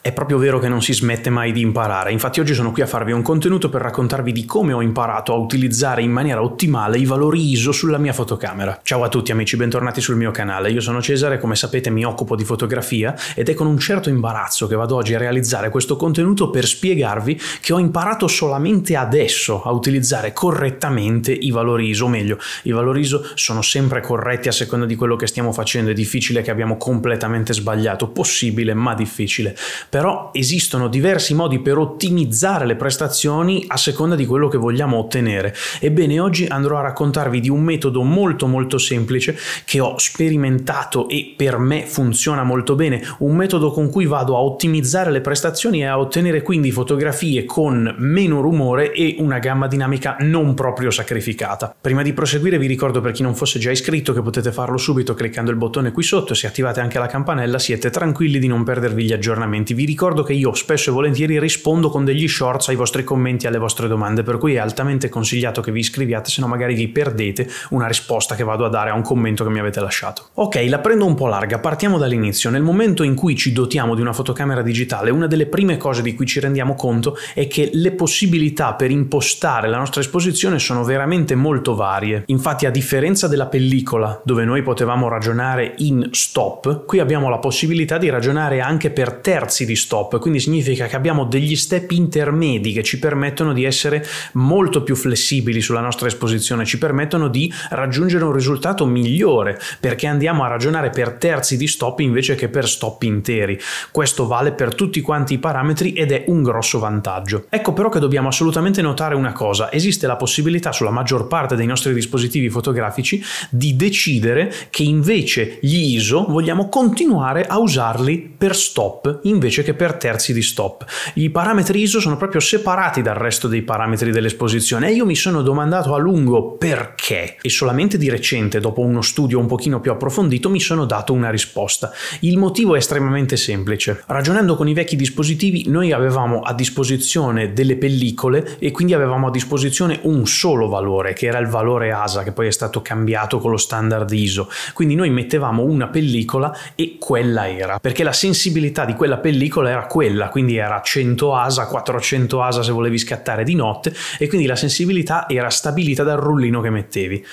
È proprio vero che non si smette mai di imparare, infatti oggi sono qui a farvi un contenuto per raccontarvi di come ho imparato a utilizzare in maniera ottimale i valori ISO sulla mia fotocamera. Ciao a tutti amici, bentornati sul mio canale, io sono Cesare, come sapete mi occupo di fotografia ed è con un certo imbarazzo che vado oggi a realizzare questo contenuto per spiegarvi che ho imparato solamente adesso a utilizzare correttamente i valori ISO, o meglio, i valori ISO sono sempre corretti a seconda di quello che stiamo facendo, è difficile che abbiamo completamente sbagliato, possibile ma difficile però esistono diversi modi per ottimizzare le prestazioni a seconda di quello che vogliamo ottenere. Ebbene, oggi andrò a raccontarvi di un metodo molto molto semplice che ho sperimentato e per me funziona molto bene, un metodo con cui vado a ottimizzare le prestazioni e a ottenere quindi fotografie con meno rumore e una gamma dinamica non proprio sacrificata. Prima di proseguire vi ricordo per chi non fosse già iscritto che potete farlo subito cliccando il bottone qui sotto e se attivate anche la campanella siete tranquilli di non perdervi gli aggiornamenti commenti. Vi ricordo che io spesso e volentieri rispondo con degli shorts ai vostri commenti e alle vostre domande, per cui è altamente consigliato che vi iscriviate, se no magari vi perdete una risposta che vado a dare a un commento che mi avete lasciato. Ok, la prendo un po' larga, partiamo dall'inizio. Nel momento in cui ci dotiamo di una fotocamera digitale, una delle prime cose di cui ci rendiamo conto è che le possibilità per impostare la nostra esposizione sono veramente molto varie. Infatti, a differenza della pellicola, dove noi potevamo ragionare in stop, qui abbiamo la possibilità di ragionare anche per terzi terzi di stop, quindi significa che abbiamo degli step intermedi che ci permettono di essere molto più flessibili sulla nostra esposizione, ci permettono di raggiungere un risultato migliore perché andiamo a ragionare per terzi di stop invece che per stop interi. Questo vale per tutti quanti i parametri ed è un grosso vantaggio. Ecco però che dobbiamo assolutamente notare una cosa, esiste la possibilità sulla maggior parte dei nostri dispositivi fotografici di decidere che invece gli ISO vogliamo continuare a usarli per stop invece invece che per terzi di stop. I parametri ISO sono proprio separati dal resto dei parametri dell'esposizione e io mi sono domandato a lungo perché e solamente di recente, dopo uno studio un pochino più approfondito, mi sono dato una risposta. Il motivo è estremamente semplice. Ragionando con i vecchi dispositivi noi avevamo a disposizione delle pellicole e quindi avevamo a disposizione un solo valore che era il valore ASA che poi è stato cambiato con lo standard ISO. Quindi noi mettevamo una pellicola e quella era, perché la sensibilità di quella pellicola pellicola era quella, quindi era 100 ASA, 400 ASA se volevi scattare di notte e quindi la sensibilità era stabilita dal rullino che mettevi.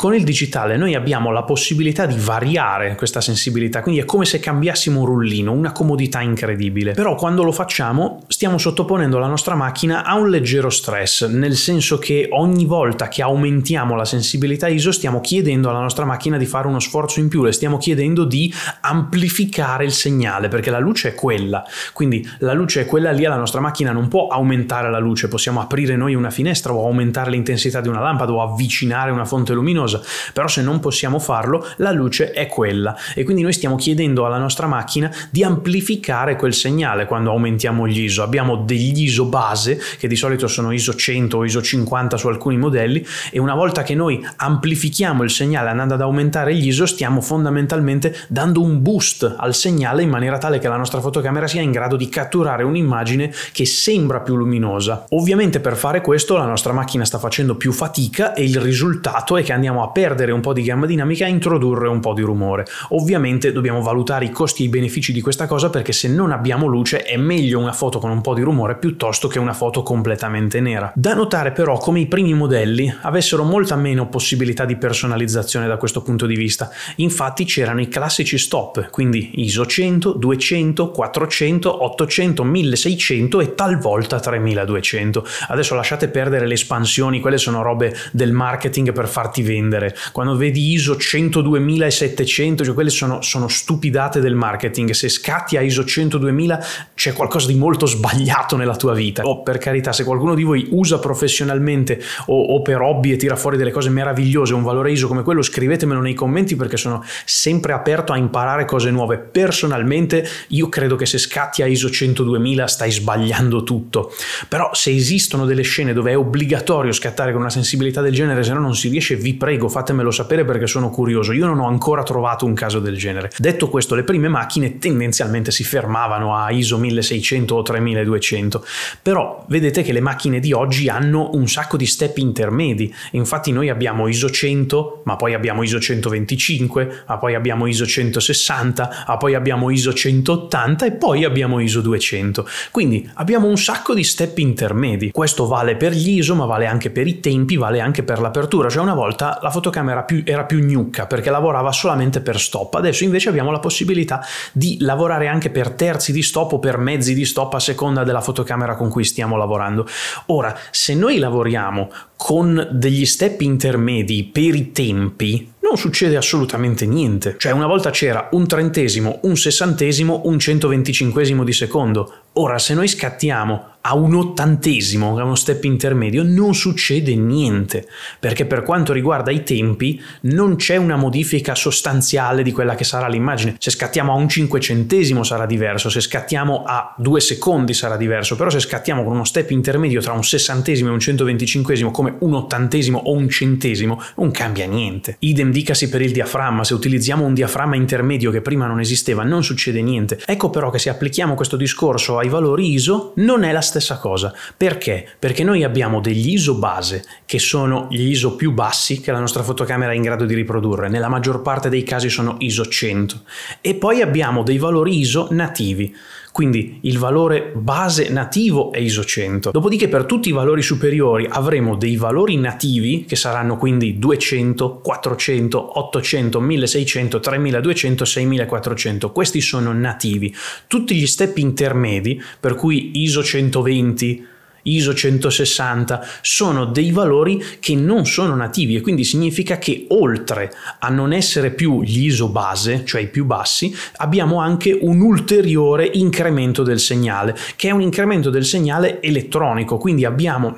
Con il digitale noi abbiamo la possibilità di variare questa sensibilità, quindi è come se cambiassimo un rullino, una comodità incredibile. Però quando lo facciamo stiamo sottoponendo la nostra macchina a un leggero stress, nel senso che ogni volta che aumentiamo la sensibilità ISO stiamo chiedendo alla nostra macchina di fare uno sforzo in più, le stiamo chiedendo di amplificare il segnale, perché la luce è quella. Quindi la luce è quella lì, la nostra macchina non può aumentare la luce, possiamo aprire noi una finestra o aumentare l'intensità di una lampada o avvicinare una fonte luminosa cosa, però se non possiamo farlo la luce è quella e quindi noi stiamo chiedendo alla nostra macchina di amplificare quel segnale quando aumentiamo gli ISO, abbiamo degli ISO base che di solito sono ISO 100 o ISO 50 su alcuni modelli e una volta che noi amplifichiamo il segnale andando ad aumentare gli ISO stiamo fondamentalmente dando un boost al segnale in maniera tale che la nostra fotocamera sia in grado di catturare un'immagine che sembra più luminosa. Ovviamente per fare questo la nostra macchina sta facendo più fatica e il risultato è che andiamo andiamo a perdere un po' di gamma dinamica e introdurre un po' di rumore. Ovviamente dobbiamo valutare i costi e i benefici di questa cosa perché se non abbiamo luce è meglio una foto con un po' di rumore piuttosto che una foto completamente nera. Da notare però come i primi modelli avessero molta meno possibilità di personalizzazione da questo punto di vista. Infatti c'erano i classici stop, quindi ISO 100, 200, 400, 800, 1600 e talvolta 3200. Adesso lasciate perdere le espansioni, quelle sono robe del marketing per farti vendere vendere, quando vedi ISO 102700, cioè quelle sono, sono stupidate del marketing, se scatti a ISO 102000 c'è qualcosa di molto sbagliato nella tua vita. O oh, per carità, se qualcuno di voi usa professionalmente o, o per hobby e tira fuori delle cose meravigliose, un valore ISO come quello, scrivetemelo nei commenti perché sono sempre aperto a imparare cose nuove. Personalmente io credo che se scatti a ISO 102000 stai sbagliando tutto, però se esistono delle scene dove è obbligatorio scattare con una sensibilità del genere, se no non si riesce, vi prego prego fatemelo sapere perché sono curioso, io non ho ancora trovato un caso del genere. Detto questo, le prime macchine tendenzialmente si fermavano a ISO 1600 o 3200, però vedete che le macchine di oggi hanno un sacco di step intermedi, infatti noi abbiamo ISO 100, ma poi abbiamo ISO 125, ma poi abbiamo ISO 160, ma poi abbiamo ISO 180 e poi abbiamo ISO 200. Quindi abbiamo un sacco di step intermedi. Questo vale per gli ISO, ma vale anche per i tempi, vale anche per l'apertura, cioè una volta la fotocamera più, era più gnocca perché lavorava solamente per stop, adesso invece abbiamo la possibilità di lavorare anche per terzi di stop o per mezzi di stop a seconda della fotocamera con cui stiamo lavorando. Ora, se noi lavoriamo con degli step intermedi per i tempi, non succede assolutamente niente. Cioè, una volta c'era un trentesimo, un sessantesimo, un centoventicinquesimo di secondo. Ora, se noi scattiamo a un ottantesimo, a uno step intermedio, non succede niente, perché per quanto riguarda i tempi non c'è una modifica sostanziale di quella che sarà l'immagine. Se scattiamo a un cinquecentesimo sarà diverso, se scattiamo a due secondi sarà diverso, però se scattiamo con uno step intermedio tra un sessantesimo e un centoventicinquesimo, come un ottantesimo o un centesimo, non cambia niente. Idem dicasi per il diaframma, se utilizziamo un diaframma intermedio che prima non esisteva, non succede niente. Ecco però che se applichiamo questo discorso ai valori ISO, non è la stessa cosa. Perché? Perché noi abbiamo degli ISO base, che sono gli ISO più bassi che la nostra fotocamera è in grado di riprodurre, nella maggior parte dei casi sono ISO 100, e poi abbiamo dei valori ISO nativi quindi il valore base nativo è ISO 100. Dopodiché per tutti i valori superiori avremo dei valori nativi che saranno quindi 200, 400, 800, 1600, 3200, 6400. Questi sono nativi. Tutti gli step intermedi, per cui ISO 120 ISO 160, sono dei valori che non sono nativi e quindi significa che oltre a non essere più gli ISO base, cioè i più bassi, abbiamo anche un ulteriore incremento del segnale, che è un incremento del segnale elettronico, quindi abbiamo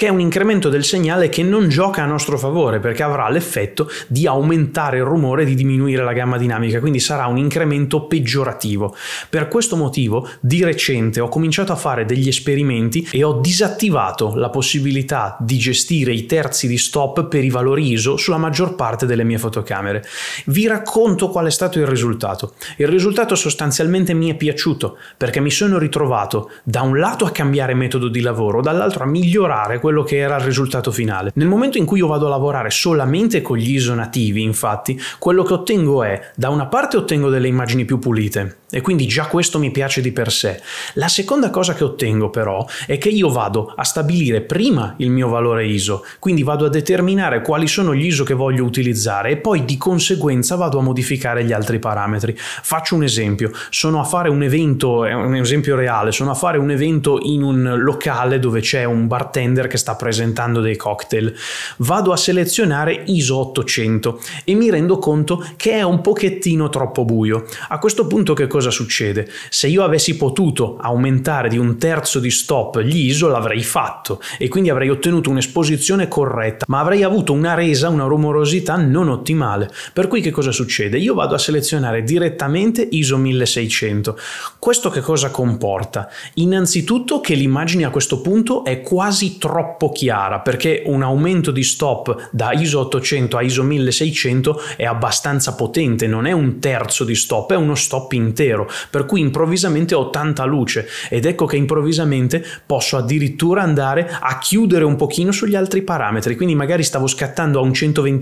che è un incremento del segnale che non gioca a nostro favore perché avrà l'effetto di aumentare il rumore e di diminuire la gamma dinamica, quindi sarà un incremento peggiorativo. Per questo motivo di recente ho cominciato a fare degli esperimenti e ho disattivato la possibilità di gestire i terzi di stop per i valori ISO sulla maggior parte delle mie fotocamere. Vi racconto qual è stato il risultato. Il risultato sostanzialmente mi è piaciuto perché mi sono ritrovato da un lato a cambiare metodo di lavoro, dall'altro a migliorare quello quello che era il risultato finale. Nel momento in cui io vado a lavorare solamente con gli ISO nativi, infatti, quello che ottengo è, da una parte ottengo delle immagini più pulite, e quindi già questo mi piace di per sé. La seconda cosa che ottengo però è che io vado a stabilire prima il mio valore ISO, quindi vado a determinare quali sono gli ISO che voglio utilizzare e poi di conseguenza vado a modificare gli altri parametri. Faccio un esempio, sono a fare un evento, è un esempio reale, sono a fare un evento in un locale dove c'è un bartender che sta presentando dei cocktail. Vado a selezionare ISO 800 e mi rendo conto che è un pochettino troppo buio. A questo punto che cosa cosa succede? Se io avessi potuto aumentare di un terzo di stop gli ISO l'avrei fatto e quindi avrei ottenuto un'esposizione corretta, ma avrei avuto una resa, una rumorosità non ottimale. Per cui che cosa succede? Io vado a selezionare direttamente ISO 1600. Questo che cosa comporta? Innanzitutto che l'immagine a questo punto è quasi troppo chiara perché un aumento di stop da ISO 800 a ISO 1600 è abbastanza potente, non è un terzo di stop, è uno stop intero intero, per cui improvvisamente ho tanta luce ed ecco che improvvisamente posso addirittura andare a chiudere un pochino sugli altri parametri, quindi magari stavo scattando a un 125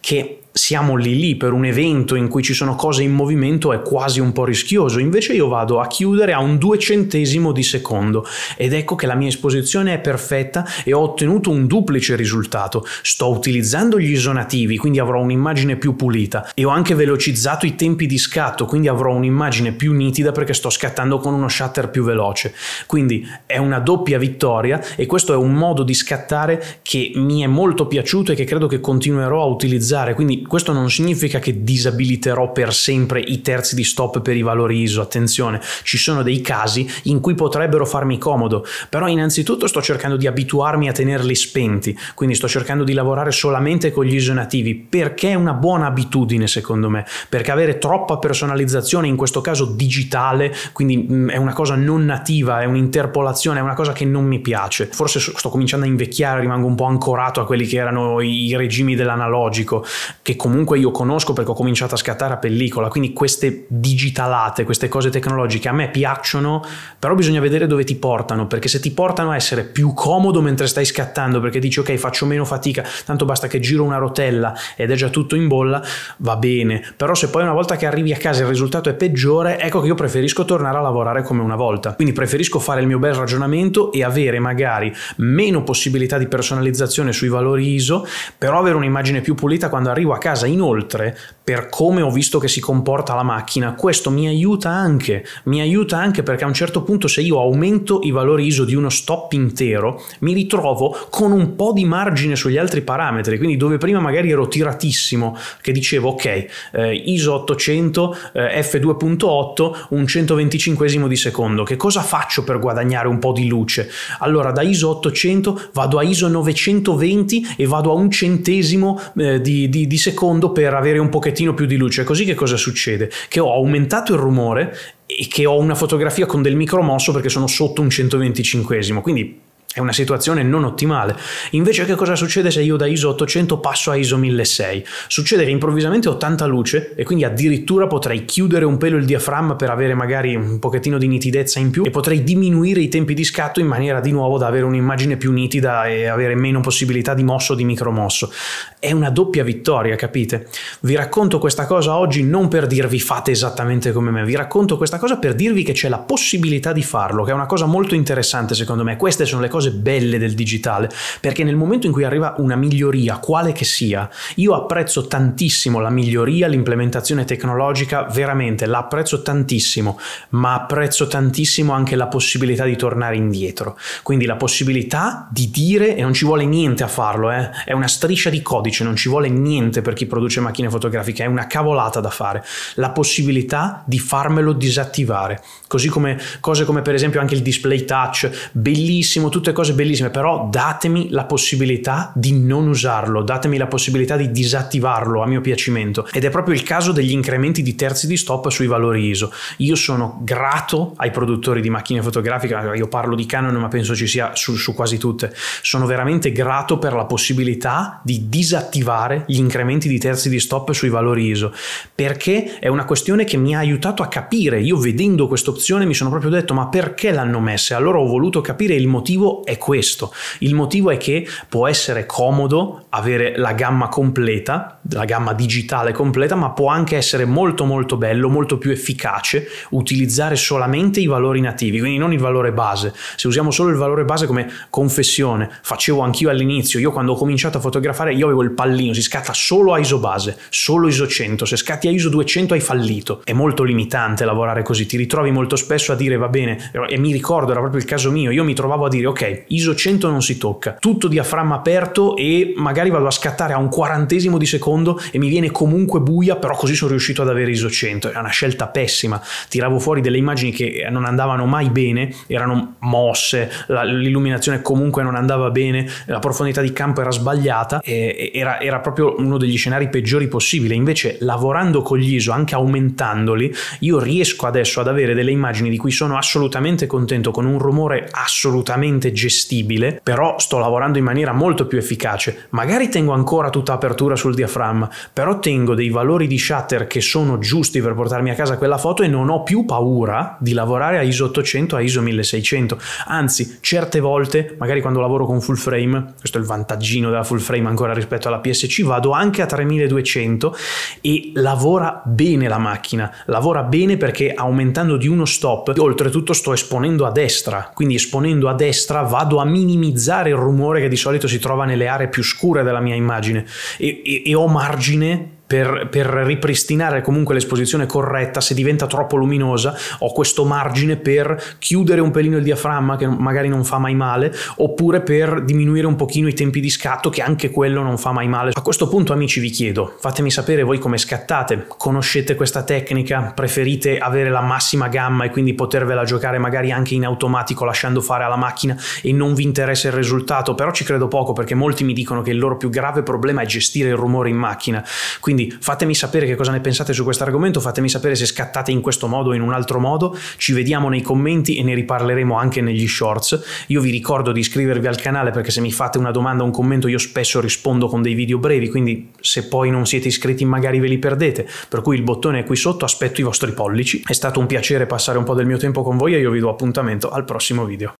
che siamo lì lì per un evento in cui ci sono cose in movimento è quasi un po' rischioso, invece io vado a chiudere a un duecentesimo di secondo ed ecco che la mia esposizione è perfetta e ho ottenuto un duplice risultato, sto utilizzando gli isonativi quindi avrò un'immagine più pulita e ho anche velocizzato i tempi di scatto quindi avrò un'immagine più nitida perché sto scattando con uno shutter più veloce, quindi è una doppia vittoria e questo è un modo di scattare che mi è molto piaciuto e che credo che continuerò a utilizzare, quindi questo non significa che disabiliterò per sempre i terzi di stop per i valori ISO, attenzione, ci sono dei casi in cui potrebbero farmi comodo, però innanzitutto sto cercando di abituarmi a tenerli spenti, quindi sto cercando di lavorare solamente con gli ISO nativi, perché è una buona abitudine secondo me, perché avere troppa personalizzazione, in questo caso digitale, quindi mm, è una cosa non nativa, è un'interpolazione, è una cosa che non mi piace. Forse sto cominciando a invecchiare, rimango un po' ancorato a quelli che erano i regimi dell'analogico, che comunque io conosco perché ho cominciato a scattare a pellicola, quindi queste digitalate, queste cose tecnologiche a me piacciono, però bisogna vedere dove ti portano, perché se ti portano a essere più comodo mentre stai scattando, perché dici ok faccio meno fatica, tanto basta che giro una rotella ed è già tutto in bolla, va bene, però se poi una volta che arrivi a casa il risultato è peggiore, ecco che io preferisco tornare a lavorare come una volta, quindi preferisco fare il mio bel ragionamento e avere magari meno possibilità di personalizzazione sui valori ISO, però avere un'immagine più pulita quando arrivo a a casa. Inoltre, per come ho visto che si comporta la macchina, questo mi aiuta anche, mi aiuta anche perché a un certo punto se io aumento i valori ISO di uno stop intero, mi ritrovo con un po' di margine sugli altri parametri, quindi dove prima magari ero tiratissimo, che dicevo ok, eh, ISO 800 eh, f2.8 un 125 di secondo, che cosa faccio per guadagnare un po' di luce? Allora da ISO 800 vado a ISO 920 e vado a un centesimo eh, di, di, di secondo secondo per avere un pochettino più di luce. Così che cosa succede? Che ho aumentato il rumore e che ho una fotografia con del micromosso perché sono sotto un 125 quindi è una situazione non ottimale. Invece che cosa succede se io da ISO 800 passo a ISO 1600? Succede che improvvisamente ho tanta luce e quindi addirittura potrei chiudere un pelo il diaframma per avere magari un pochettino di nitidezza in più e potrei diminuire i tempi di scatto in maniera di nuovo da avere un'immagine più nitida e avere meno possibilità di mosso o di micromosso. È una doppia vittoria, capite? Vi racconto questa cosa oggi non per dirvi fate esattamente come me, vi racconto questa cosa per dirvi che c'è la possibilità di farlo, che è una cosa molto interessante secondo me. Queste sono le cose cose belle del digitale, perché nel momento in cui arriva una miglioria, quale che sia, io apprezzo tantissimo la miglioria, l'implementazione tecnologica, veramente l'apprezzo tantissimo, ma apprezzo tantissimo anche la possibilità di tornare indietro, quindi la possibilità di dire, e non ci vuole niente a farlo, eh, è una striscia di codice, non ci vuole niente per chi produce macchine fotografiche, è una cavolata da fare, la possibilità di farmelo disattivare, così come cose come per esempio anche il display touch, bellissimo, tutto tutte cose bellissime, però datemi la possibilità di non usarlo, datemi la possibilità di disattivarlo a mio piacimento. Ed è proprio il caso degli incrementi di terzi di stop sui valori ISO. Io sono grato ai produttori di macchine fotografiche, io parlo di Canon ma penso ci sia su, su quasi tutte, sono veramente grato per la possibilità di disattivare gli incrementi di terzi di stop sui valori ISO, perché è una questione che mi ha aiutato a capire, io vedendo questa opzione mi sono proprio detto ma perché l'hanno messa? Allora ho voluto capire il motivo è questo. Il motivo è che può essere comodo avere la gamma completa, la gamma digitale completa, ma può anche essere molto molto bello, molto più efficace utilizzare solamente i valori nativi, quindi non il valore base. Se usiamo solo il valore base come confessione, facevo anch'io all'inizio, io quando ho cominciato a fotografare io avevo il pallino, si scatta solo a ISO base, solo ISO 100, se scatti a ISO 200 hai fallito. È molto limitante lavorare così, ti ritrovi molto spesso a dire va bene, e mi ricordo, era proprio il caso mio, io mi trovavo a dire ok, ISO 100 non si tocca, tutto diaframma aperto e magari vado a scattare a un quarantesimo di secondo e mi viene comunque buia, però così sono riuscito ad avere ISO 100. È una scelta pessima. Tiravo fuori delle immagini che non andavano mai bene, erano mosse, la, l'illuminazione comunque non andava bene, la profondità di campo era sbagliata, era, era proprio uno degli scenari peggiori possibile. Invece, lavorando con gli ISO, anche aumentandoli, io riesco adesso ad avere delle immagini di cui sono assolutamente contento, con un rumore assolutamente gestibile, però sto lavorando in maniera molto più efficace. Magari tengo ancora tutta apertura sul diaframma, però tengo dei valori di shutter che sono giusti per portarmi a casa quella foto e non ho più paura di lavorare a ISO 800 a ISO 1600. Anzi, certe volte, magari quando lavoro con full frame, questo è il vantaggino della full frame ancora rispetto alla PSC, vado anche a 3200 e lavora bene la macchina. Lavora bene perché aumentando di uno stop, oltretutto sto esponendo a destra, quindi esponendo a destra vado a minimizzare il rumore che di solito si trova nelle aree più scure della mia immagine e, e, e ho margine per, per, ripristinare comunque l'esposizione corretta, se diventa troppo luminosa, ho questo margine per chiudere un pelino il diaframma, che magari non fa mai male, oppure per diminuire un pochino i tempi di scatto, che anche quello non fa mai male. A questo punto, amici, vi chiedo, fatemi sapere voi come scattate, conoscete questa tecnica, preferite avere la massima gamma e quindi potervela giocare magari anche in automatico lasciando fare alla macchina e non vi interessa il risultato, però ci credo poco perché molti mi dicono che il loro più grave problema è gestire il rumore in macchina. Quindi quindi fatemi sapere che cosa ne pensate su questo argomento, fatemi sapere se scattate in questo modo o in un altro modo, ci vediamo nei commenti e ne riparleremo anche negli shorts. Io vi ricordo di iscrivervi al canale perché se mi fate una domanda o un commento io spesso rispondo con dei video brevi, quindi se poi non siete iscritti magari ve li perdete, per cui il bottone è qui sotto, aspetto i vostri pollici. È stato un piacere passare un po' del mio tempo con voi e io vi do appuntamento al prossimo video.